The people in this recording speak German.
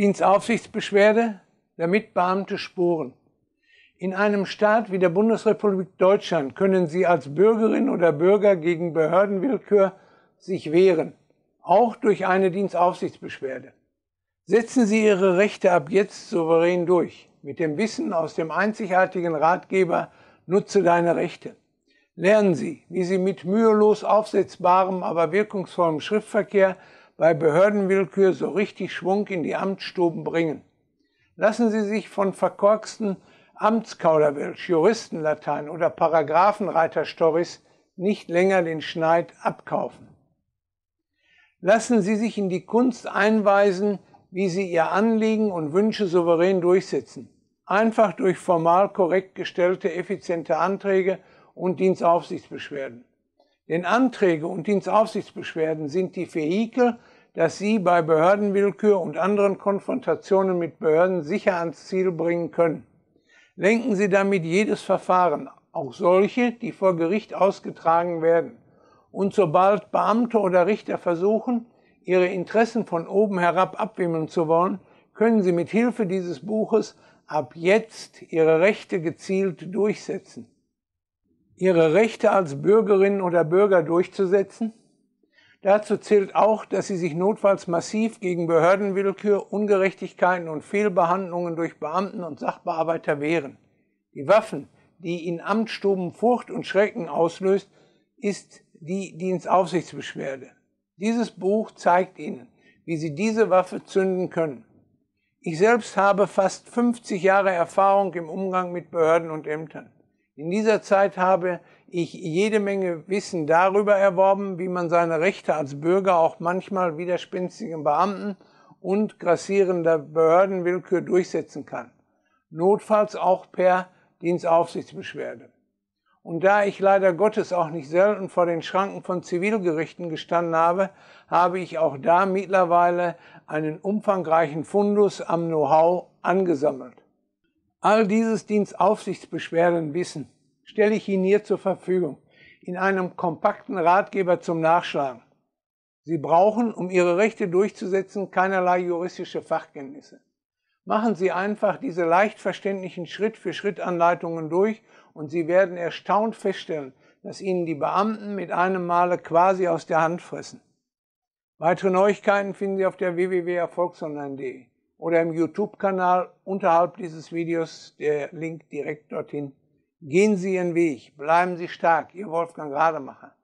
Dienstaufsichtsbeschwerde, damit Beamte sporen. In einem Staat wie der Bundesrepublik Deutschland können Sie als Bürgerin oder Bürger gegen Behördenwillkür sich wehren, auch durch eine Dienstaufsichtsbeschwerde. Setzen Sie Ihre Rechte ab jetzt souverän durch, mit dem Wissen aus dem einzigartigen Ratgeber Nutze deine Rechte. Lernen Sie, wie Sie mit mühelos aufsetzbarem, aber wirkungsvollem Schriftverkehr bei Behördenwillkür so richtig Schwung in die Amtsstuben bringen. Lassen Sie sich von verkorksten Amtskauderwelsch, Juristenlatein oder paragraphenreiter nicht länger den Schneid abkaufen. Lassen Sie sich in die Kunst einweisen, wie Sie Ihr Anliegen und Wünsche souverän durchsetzen. Einfach durch formal korrekt gestellte, effiziente Anträge und Dienstaufsichtsbeschwerden. Denn Anträge und Dienstaufsichtsbeschwerden sind die Vehikel, dass sie bei Behördenwillkür und anderen Konfrontationen mit Behörden sicher ans Ziel bringen können. Lenken Sie damit jedes Verfahren, auch solche, die vor Gericht ausgetragen werden. Und sobald Beamte oder Richter versuchen, ihre Interessen von oben herab abwimmeln zu wollen, können sie mit Hilfe dieses Buches ab jetzt ihre Rechte gezielt durchsetzen ihre Rechte als Bürgerinnen oder Bürger durchzusetzen. Dazu zählt auch, dass sie sich notfalls massiv gegen Behördenwillkür, Ungerechtigkeiten und Fehlbehandlungen durch Beamten und Sachbearbeiter wehren. Die Waffen, die in Amtsstuben Furcht und Schrecken auslöst, ist die Dienstaufsichtsbeschwerde. Dieses Buch zeigt Ihnen, wie Sie diese Waffe zünden können. Ich selbst habe fast 50 Jahre Erfahrung im Umgang mit Behörden und Ämtern. In dieser Zeit habe ich jede Menge Wissen darüber erworben, wie man seine Rechte als Bürger auch manchmal widerspenstigen Beamten und grassierender Behördenwillkür durchsetzen kann, notfalls auch per Dienstaufsichtsbeschwerde. Und da ich leider Gottes auch nicht selten vor den Schranken von Zivilgerichten gestanden habe, habe ich auch da mittlerweile einen umfangreichen Fundus am Know-how angesammelt. All dieses Dienstaufsichtsbeschwerden wissen stelle ich Ihnen hier zur Verfügung in einem kompakten Ratgeber zum Nachschlagen. Sie brauchen, um Ihre Rechte durchzusetzen, keinerlei juristische Fachkenntnisse. Machen Sie einfach diese leicht verständlichen Schritt-für-Schritt-Anleitungen durch und Sie werden erstaunt feststellen, dass Ihnen die Beamten mit einem Male quasi aus der Hand fressen. Weitere Neuigkeiten finden Sie auf der www.erfolgsonline.de oder im YouTube-Kanal unterhalb dieses Videos der Link direkt dorthin. Gehen Sie Ihren Weg, bleiben Sie stark, Ihr Wolfgang Rademacher.